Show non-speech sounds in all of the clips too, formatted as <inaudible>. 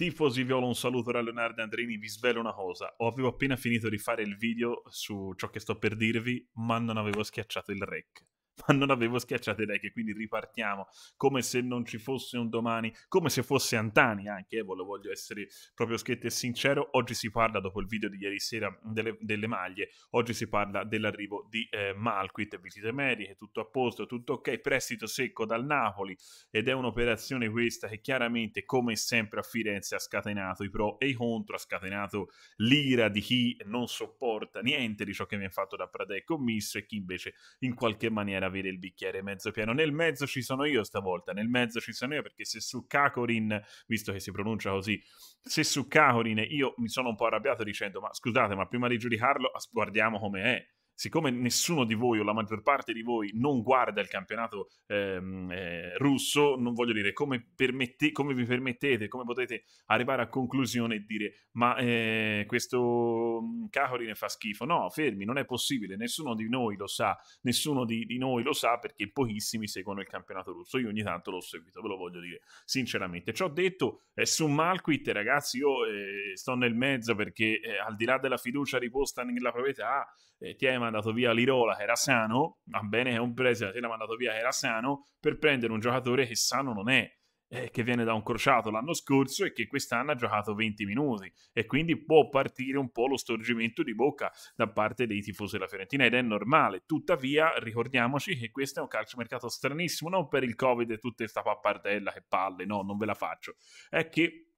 Tifosi, viola un saluto da Leonardo Andrini, vi svelo una cosa, avevo appena finito di fare il video su ciò che sto per dirvi, ma non avevo schiacciato il rec. <laughs> ma non avevo schiacciato like e quindi ripartiamo come se non ci fosse un domani, come se fosse Antani anche, eh, voglio essere proprio schietto e sincero, oggi si parla dopo il video di ieri sera delle, delle maglie, oggi si parla dell'arrivo di eh, Malquit, visite mediche, tutto a posto, tutto ok, prestito secco dal Napoli ed è un'operazione questa che chiaramente come sempre a Firenze ha scatenato i pro e i contro, ha scatenato l'ira di chi non sopporta niente di ciò che viene fatto da Pradè e Commisso e chi invece in qualche maniera avere il bicchiere mezzo pieno. Nel mezzo ci sono io stavolta, nel mezzo ci sono io perché se su Kakorin, visto che si pronuncia così, se su Kakorin io mi sono un po' arrabbiato dicendo ma scusate ma prima di giudicarlo guardiamo come è siccome nessuno di voi o la maggior parte di voi non guarda il campionato ehm, eh, russo, non voglio dire come, permette, come, vi permettete, come potete arrivare a conclusione e dire ma eh, questo mm, Kakorin fa schifo. No, fermi, non è possibile, nessuno di noi lo sa, nessuno di, di, noi lo sa perché pochissimi seguono il campionato russo, io ogni tanto l'ho seguito, ve lo voglio dire sinceramente. Ciò detto, eh, su Malquit ragazzi io eh, sto nel mezzo perché eh, al di là della fiducia riposta nella proprietà, eh, Tieman mandato via Lirola che era sano, va bene che è un prese, l'ha mandato via che era sano, per prendere un giocatore che sano non è, eh, che viene da un crociato l'anno scorso e che quest'anno ha giocato 20 minuti e quindi può partire un po' lo storgimento di bocca da parte dei tifosi della Fiorentina ed è normale. Tuttavia ricordiamoci che questo è un calciomercato stranissimo, non per il Covid e tutta questa pappardella che palle, no, non ve la faccio. È che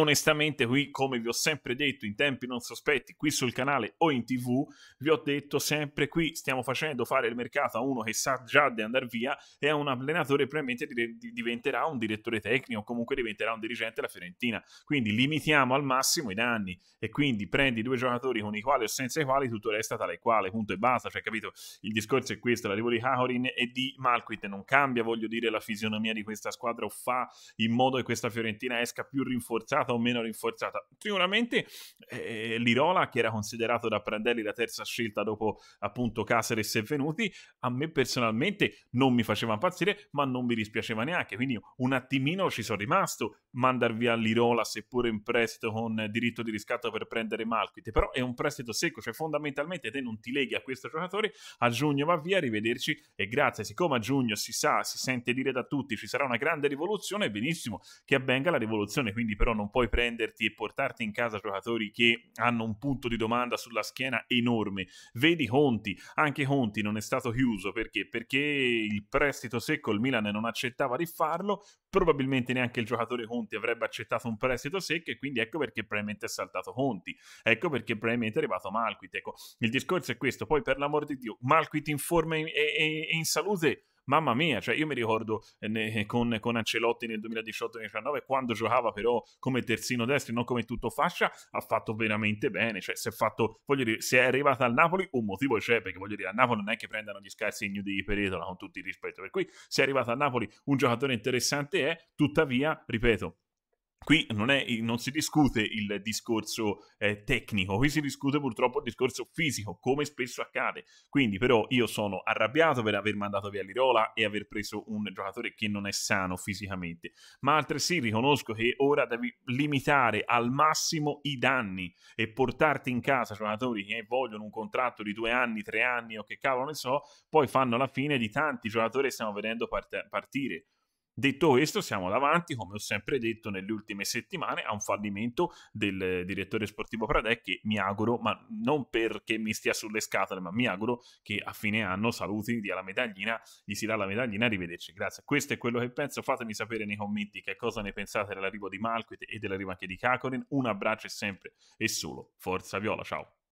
onestamente qui come vi ho sempre detto in tempi non sospetti qui sul canale o in tv vi ho detto sempre qui stiamo facendo fare il mercato a uno che sa già di andare via e a un allenatore probabilmente diventerà un direttore tecnico comunque diventerà un dirigente della Fiorentina quindi limitiamo al massimo i danni e quindi prendi due giocatori con i quali o senza i quali tutto resta tale e quale punto e basta cioè capito il discorso è questo l'arrivo di Kahorin e di Malquit non cambia voglio dire la fisionomia di questa squadra o fa in modo che questa Fiorentina esca più rinforzata rinforzata o meno rinforzata. Sicuramente eh, Lirola, che era considerato da Prandelli la terza scelta dopo appunto Caceres e Venuti, a me personalmente non mi faceva impazzire, ma non mi dispiaceva neanche. Quindi un attimino ci sono rimasto, mandar via Lirola seppure in prestito con diritto di riscatto per prendere Malquite, però è un prestito secco, cioè fondamentalmente te non ti leghi a questo giocatore, a giugno va via, arrivederci e grazie. Siccome a giugno si sa, si sente dire da tutti ci sarà una grande rivoluzione, benissimo che avvenga la rivoluzione, quindi però non non puoi prenderti e portarti in casa giocatori che hanno un punto di domanda sulla schiena enorme. Vedi Conti, anche Conti non è stato chiuso perché? Perché il prestito secco il Milan non accettava di farlo, probabilmente neanche il giocatore Conti avrebbe accettato un prestito secco e quindi ecco perché probabilmente è saltato Conti, ecco perché probabilmente è arrivato Malquit. Ecco, il discorso è questo, poi per l'amor di Dio, Malquit in forma e in, in salute mamma mia, cioè io mi ricordo eh, ne, eh, con, con, Ancelotti nel 2018-2019 quando giocava però come terzino destro e non come tutto fascia, ha fatto veramente bene, cioè se è, fatto, dire, se è arrivata al Napoli un motivo c'è, perché voglio dire, a Napoli non è che prendano gli scarsi ignudi di Peretola con tutti il rispetto, per cui se è arrivata al Napoli un giocatore interessante è, tuttavia, ripeto, Qui non, è, non, si discute il discorso eh, tecnico, qui si discute purtroppo il discorso fisico, come spesso accade. Quindi però io sono arrabbiato per aver mandato via Lirola e aver preso un giocatore che non è sano fisicamente, ma altresì riconosco che ora devi limitare al massimo i danni e portarti in casa giocatori che vogliono un contratto di due anni, tre anni o che cavolo ne so, poi fanno la fine di tanti giocatori che stiamo vedendo part- partire Detto questo, siamo davanti, come ho sempre detto nelle ultime settimane, a un fallimento del direttore sportivo Pradè che mi auguro, ma non perché mi stia sulle scatole, ma mi auguro che a fine anno saluti, dia la medaglina, gli si dà la medaglina, arrivederci, grazie. Questo è quello che penso, fatemi sapere nei commenti che cosa ne pensate dell'arrivo di Malquit e dell'arrivo anche di Cacorin. Un abbraccio sempre e solo, forza Viola, ciao!